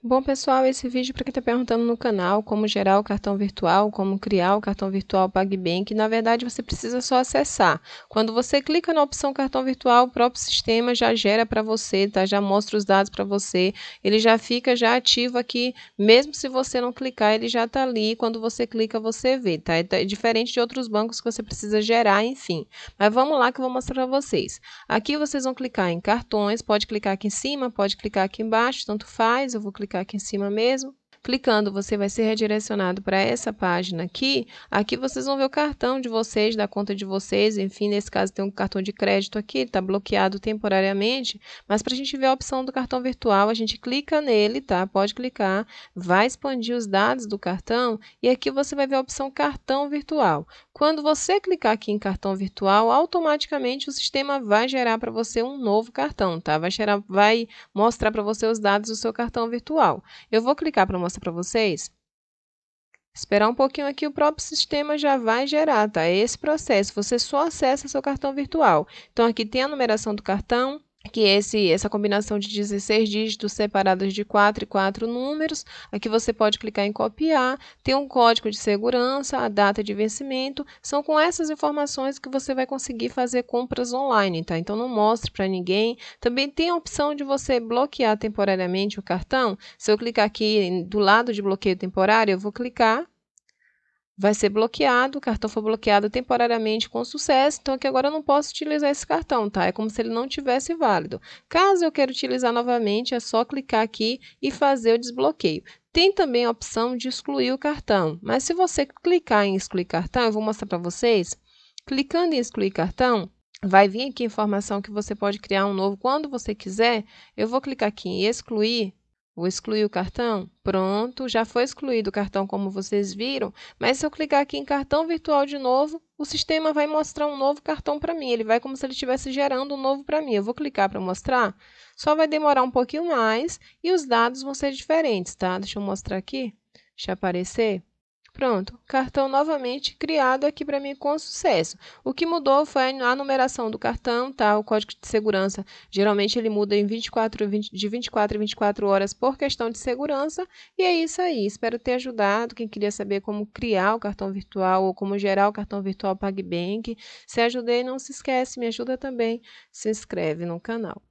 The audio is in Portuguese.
Bom, pessoal, esse vídeo é para quem está perguntando no canal como gerar o cartão virtual, como criar o cartão virtual PagBank, na verdade você precisa só acessar. Quando você clica na opção cartão virtual, o próprio sistema já gera para você, tá? Já mostra os dados para você. Ele já fica já ativo aqui, mesmo se você não clicar, ele já está ali. Quando você clica, você vê, tá? É diferente de outros bancos que você precisa gerar, enfim. Mas vamos lá que eu vou mostrar para vocês. Aqui vocês vão clicar em cartões, pode clicar aqui em cima, pode clicar aqui embaixo, tanto faz. Eu vou clicar clicar aqui em cima mesmo. Clicando, você vai ser redirecionado para essa página aqui. Aqui vocês vão ver o cartão de vocês, da conta de vocês. Enfim, nesse caso tem um cartão de crédito aqui, está bloqueado temporariamente. Mas para a gente ver a opção do cartão virtual, a gente clica nele, tá? Pode clicar, vai expandir os dados do cartão e aqui você vai ver a opção cartão virtual. Quando você clicar aqui em cartão virtual, automaticamente o sistema vai gerar para você um novo cartão, tá? Vai, gerar, vai mostrar para você os dados do seu cartão virtual. Eu vou clicar para mostrar mostro para vocês, esperar um pouquinho aqui, o próprio sistema já vai gerar, tá? Esse processo, você só acessa seu cartão virtual. Então, aqui tem a numeração do cartão, que esse, essa combinação de 16 dígitos separados de 4 e 4 números, aqui você pode clicar em copiar, tem um código de segurança, a data de vencimento, são com essas informações que você vai conseguir fazer compras online, tá? Então não mostre para ninguém. Também tem a opção de você bloquear temporariamente o cartão. Se eu clicar aqui do lado de bloqueio temporário, eu vou clicar vai ser bloqueado, o cartão foi bloqueado temporariamente com sucesso, então aqui agora eu não posso utilizar esse cartão, tá? É como se ele não tivesse válido. Caso eu queira utilizar novamente, é só clicar aqui e fazer o desbloqueio. Tem também a opção de excluir o cartão, mas se você clicar em excluir cartão, eu vou mostrar para vocês, clicando em excluir cartão, vai vir aqui a informação que você pode criar um novo quando você quiser. Eu vou clicar aqui em excluir Vou excluir o cartão. Pronto, já foi excluído o cartão, como vocês viram. Mas se eu clicar aqui em cartão virtual de novo, o sistema vai mostrar um novo cartão para mim. Ele vai como se ele estivesse gerando um novo para mim. Eu vou clicar para mostrar. Só vai demorar um pouquinho mais e os dados vão ser diferentes, tá? Deixa eu mostrar aqui. Deixa aparecer. Pronto, cartão novamente criado aqui para mim com sucesso. O que mudou foi a numeração do cartão, tá? O código de segurança, geralmente ele muda em 24, 20, de 24 a 24 horas por questão de segurança. E é isso aí. Espero ter ajudado. Quem queria saber como criar o cartão virtual ou como gerar o cartão virtual PagBank, se ajudei, não se esquece, me ajuda também. Se inscreve no canal.